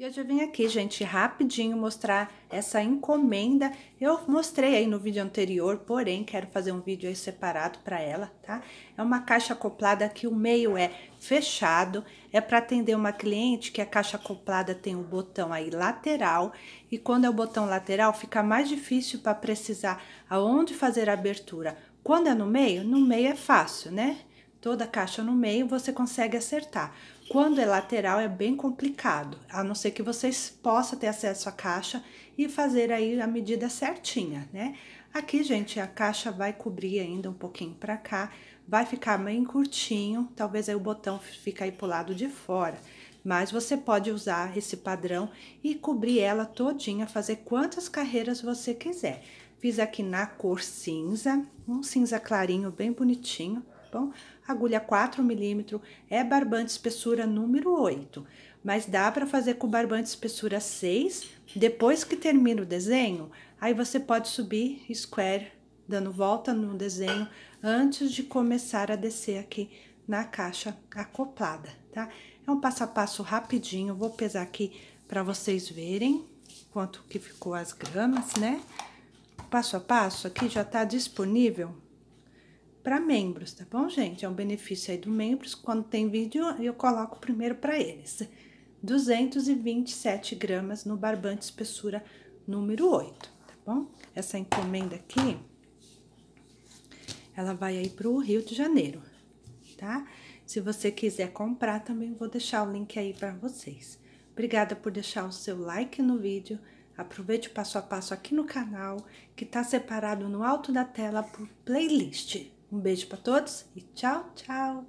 E hoje eu vim aqui, gente, rapidinho mostrar essa encomenda. Eu mostrei aí no vídeo anterior, porém, quero fazer um vídeo aí separado para ela, tá? É uma caixa acoplada que o meio é fechado, é para atender uma cliente que a caixa acoplada tem o um botão aí lateral, e quando é o botão lateral, fica mais difícil para precisar aonde fazer a abertura. Quando é no meio, no meio é fácil, né? toda a caixa no meio, você consegue acertar. Quando é lateral é bem complicado, a não ser que vocês possam ter acesso à caixa e fazer aí a medida certinha, né? Aqui, gente, a caixa vai cobrir ainda um pouquinho para cá, vai ficar bem curtinho, talvez aí o botão fica aí pro lado de fora. Mas você pode usar esse padrão e cobrir ela todinha, fazer quantas carreiras você quiser. Fiz aqui na cor cinza, um cinza clarinho bem bonitinho agulha 4 milímetro é barbante espessura número 8, mas dá para fazer com barbante espessura 6, depois que termina o desenho, aí você pode subir square, dando volta no desenho, antes de começar a descer aqui na caixa acoplada, tá? É um passo a passo rapidinho, vou pesar aqui para vocês verem quanto que ficou as gramas, né? Passo a passo aqui já tá disponível para membros, tá bom, gente? É um benefício aí do membros. Quando tem vídeo, eu coloco primeiro para eles. 227 gramas no barbante espessura número 8, tá bom? Essa encomenda aqui, ela vai aí pro Rio de Janeiro, tá? Se você quiser comprar, também vou deixar o link aí para vocês. Obrigada por deixar o seu like no vídeo. Aproveite o passo a passo aqui no canal, que está separado no alto da tela por playlist. Um beijo para todos e tchau, tchau!